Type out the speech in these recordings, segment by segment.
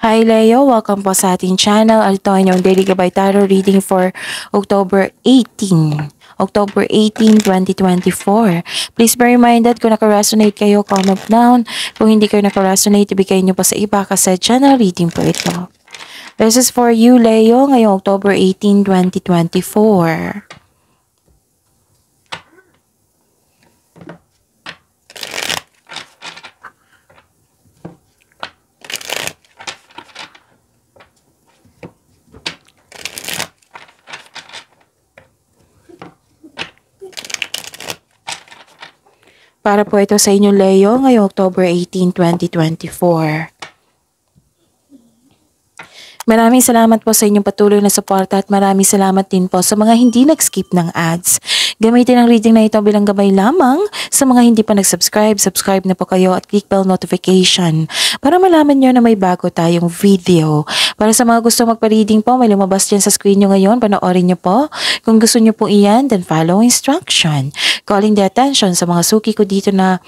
Hi Leo, welcome po sa ating channel. Ito ay yung Daily Gabay Tarot reading for October 18. October 18, 2024. Please be reminded kung naka-resonate kayo, comment down. Kung hindi kayo naka-resonate, ibigay nyo pa sa iba kasi channel reading po ito. This is for you, Leo, ngayong October 18, 2024. Para po ito sa inyong Leo ngayong October 18, 2024. Maraming salamat po sa inyong patuloy na suporta at maraming salamat din po sa mga hindi nag-skip ng ads. Gamitin ang reading na ito bilang gabay lamang sa mga hindi pa nag-subscribe. Subscribe na po kayo at click bell notification para malaman nyo na may bago tayong video. Para sa mga gusto magpa-reading po, may lumabas dyan sa screen nyo ngayon. Panoorin nyo po. Kung gusto nyo po iyan, then follow instruction. Calling the attention sa mga suki ko dito na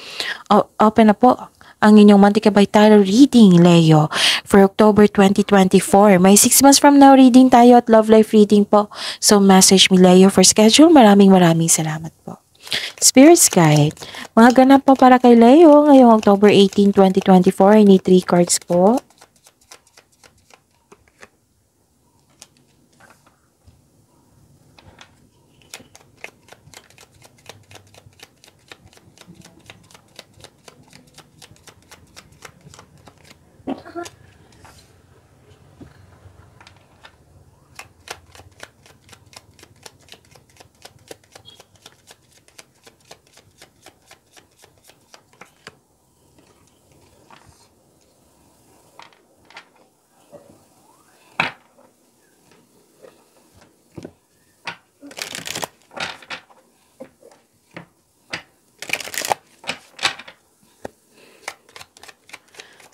open na po ang inyong Monthly Tarot reading, Leo, for October 2024. May 6 months from now reading tayo at Love Life reading po. So message me, Leo, for schedule. Maraming maraming salamat po. Spirits Guide. Mga ganap po para kay Leo ngayong October 18, 2024. I need 3 cards po.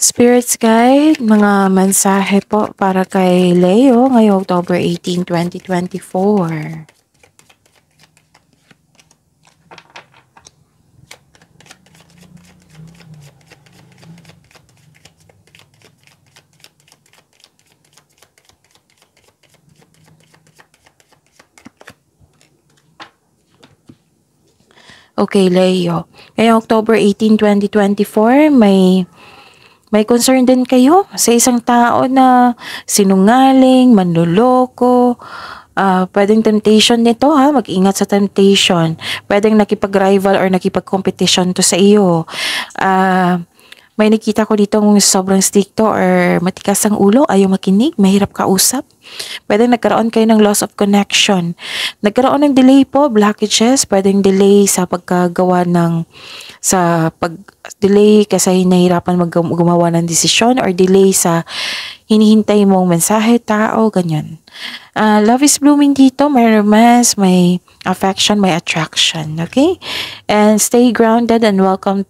Spirits Guide, mga mensahe po para kay Leo ngayong October 18, 2024. Okay, Leo. Ngayong October 18, 2024, may may concern din kayo sa isang tao na sinungaling, manloloko, uh, ah, pwedeng temptation nito ha, mag-ingat sa temptation. Pwedeng nakipag-rival or nakipag-competition to sa iyo. Uh, may nakita ko dito ng sobrang stricto or matikas ang ulo, ayaw makinig, mahirap kausap. Pwede nagkaroon kayo ng loss of connection. Nagkaroon ng delay po, blockages, pwedeng delay sa pagkagawa ng sa pag delay kasi nahirapan mag gumawa ng desisyon or delay sa hinihintay mong mensahe, tao, ganyan. Uh, love is blooming dito, may romance, may affection, may attraction, okay? And stay grounded and welcome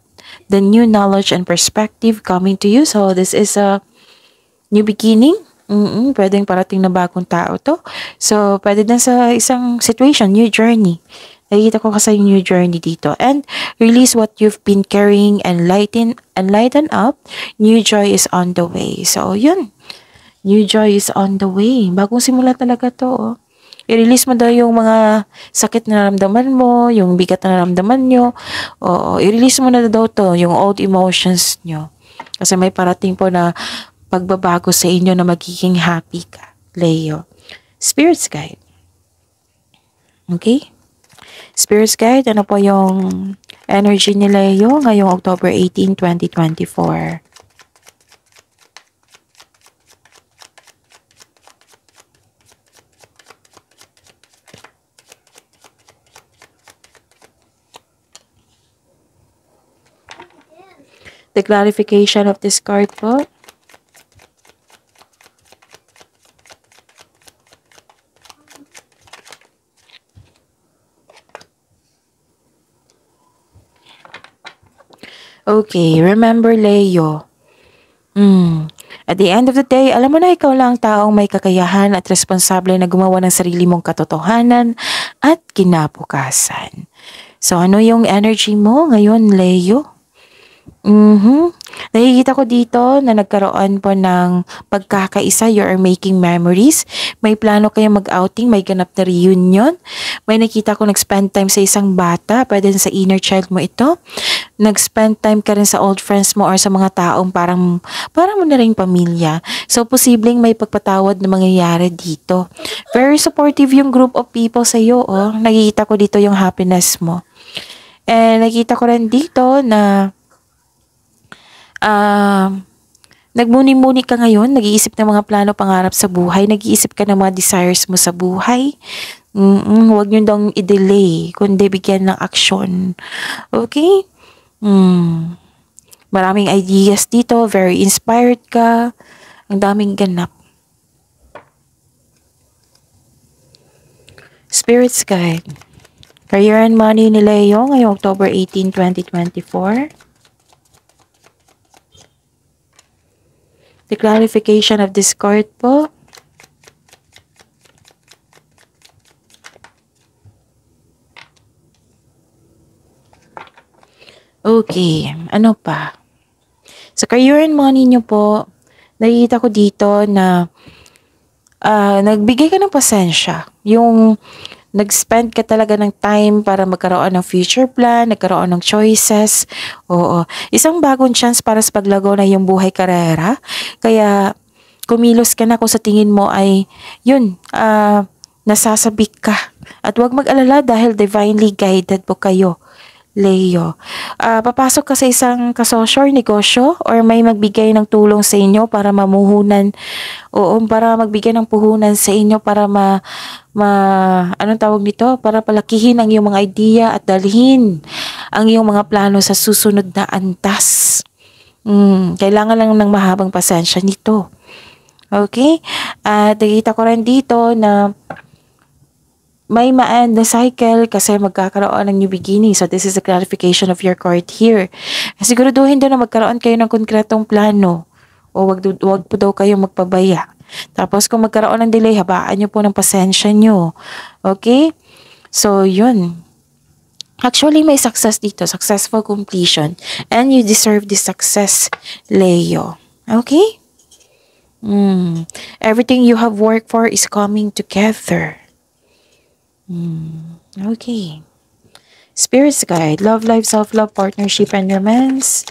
the new knowledge and perspective coming to you. So, this is a new beginning. Mm-mm, pwedeng parating na bagong tao to. So, pwede na sa isang situation, new journey. Nakikita ko kasi yung new journey dito. And release what you've been carrying and lighten, and lighten up. New joy is on the way. So, yun. New joy is on the way. Bagong simula talaga to, oh. I-release mo daw yung mga sakit na naramdaman mo, yung bigat na naramdaman nyo. Oo, i-release mo na daw to, yung old emotions nyo. Kasi may parating po na pagbabago sa inyo na magiging happy ka, Leo. Spirits Guide. Okay? Spirits Guide, ano po yung energy ni Leo ngayong October 18, 2024? the clarification of this card po. Okay, remember Leo. Hmm. At the end of the day, alam mo na ikaw lang taong may kakayahan at responsable na gumawa ng sarili mong katotohanan at kinabukasan. So ano yung energy mo ngayon, Leo? Mhm. Nakikita ko dito na nagkaroon po ng pagkakaisa, you are making memories. May plano kayong mag-outing, may ganap na reunion. May nakita ko nag-spend time sa isang bata, pwede sa inner child mo ito. Nag-spend time ka rin sa old friends mo or sa mga taong parang, parang mo na rin pamilya. So, posibleng may pagpatawad na mangyayari dito. Very supportive yung group of people sa iyo. oh. Nakikita ko dito yung happiness mo. And nakita ko rin dito na uh, nagmuni-muni ka ngayon, nag-iisip ng mga plano, pangarap sa buhay, nag-iisip ka ng mga desires mo sa buhay, mm huwag nyo daw i-delay, kundi bigyan ng aksyon. Okay? Mm. Maraming ideas dito, very inspired ka, ang daming ganap. Spirits Guide. Career and Money ni Leo ngayong October 18, 2024. the clarification of this court po. Okay, ano pa? Sa so, career and money nyo po, nakikita ko dito na uh, nagbigay ka ng pasensya. Yung nag-spend ka talaga ng time para magkaroon ng future plan, nagkaroon ng choices. Oo. Isang bagong chance para sa paglago na yung buhay karera. Kaya kumilos ka na kung sa tingin mo ay yun, uh, ah, nasasabik ka. At huwag mag-alala dahil divinely guided po kayo. Leo. Uh, papasok ka sa isang kasosyo or negosyo or may magbigay ng tulong sa inyo para mamuhunan o para magbigay ng puhunan sa inyo para ma, ma anong tawag nito? Para palakihin ang iyong mga idea at dalhin ang iyong mga plano sa susunod na antas. Mm, kailangan lang ng mahabang pasensya nito. Okay? At uh, nakita ko rin dito na may ma-end the cycle kasi magkakaroon ng new beginning. So, this is a clarification of your court here. Siguraduhin daw na magkaroon kayo ng konkretong plano o wag, wag po daw kayo magpabaya. Tapos, kung magkaroon ng delay, habaan nyo po ng pasensya nyo. Okay? So, yun. Actually, may success dito. Successful completion. And you deserve the success, Leo. Okay? Mm. Everything you have worked for is coming together. Mm, okay. Spirits Guide, Love Life, Self-Love, Partnership, and Romance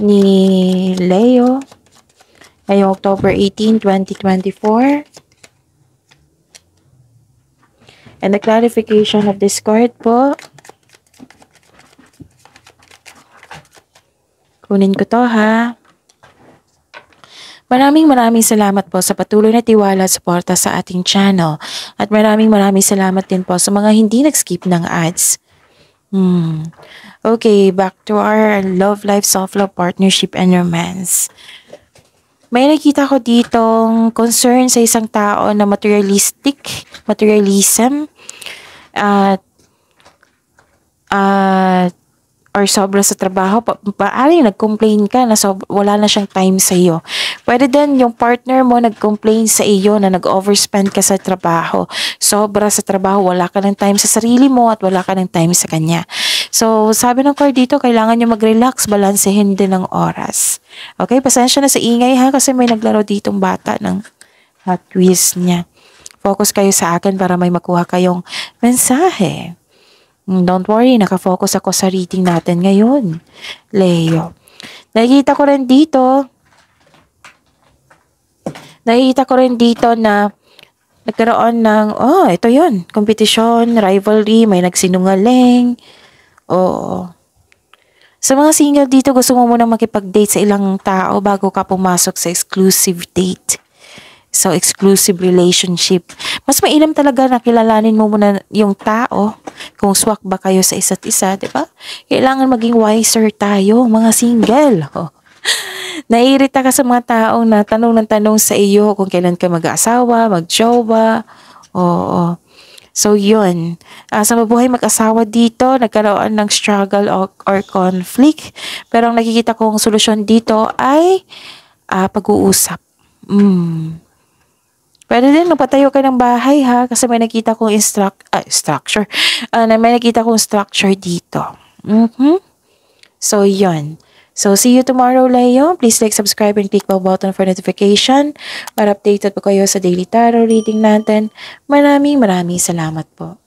ni Leo ngayong October 18, 2024. And the clarification of this card po. Kunin ko to ha. Maraming maraming salamat po sa patuloy na tiwala at suporta sa ating channel. At maraming maraming salamat din po sa mga hindi nag-skip ng ads. Hmm. Okay, back to our love life, self-love, partnership, and romance. May nakita ko ditong concern sa isang tao na materialistic, materialism, at uh, or sobra sa trabaho, pa paano nag-complain ka na so, wala na siyang time sa iyo. Pwede din yung partner mo nag-complain sa iyo na nag-overspend ka sa trabaho. Sobra sa trabaho, wala ka ng time sa sarili mo at wala ka ng time sa kanya. So, sabi ng core dito, kailangan nyo mag-relax, balansehin din ang oras. Okay, pasensya na sa ingay ha kasi may naglaro ditong bata ng hot quiz niya. Focus kayo sa akin para may makuha kayong mensahe. Hmm, don't worry, nakafocus ako sa reading natin ngayon. Leo. Nakikita ko rin dito, nakikita ko rin dito na nagkaroon ng, oh, ito yun, competition, rivalry, may nagsinungaling. Oo. Sa mga single dito, gusto mo muna makipag-date sa ilang tao bago ka pumasok sa exclusive date. So, exclusive relationship. Mas mainam talaga na kilalanin mo muna yung tao kung swak ba kayo sa isa't isa, di ba? Kailangan maging wiser tayo, mga single. Oh. Naiirita ka sa mga taong na tanong ng tanong sa iyo kung kailan ka mag-aasawa, mag-jowa. Oo. So, yun. Uh, sa mabuhay mag-asawa dito, nagkaroon ng struggle or, or conflict. Pero ang nakikita kong solusyon dito ay uh, pag-uusap. Mm. Pwede din magpatayo ka ng bahay ha kasi may nakita kong instruct, uh, ah, structure. Uh, may nakita kong structure dito. Mm-hmm. So, yon So, see you tomorrow, Leo. Please like, subscribe, and click the button for notification para updated po kayo sa daily tarot reading natin. Maraming maraming salamat po.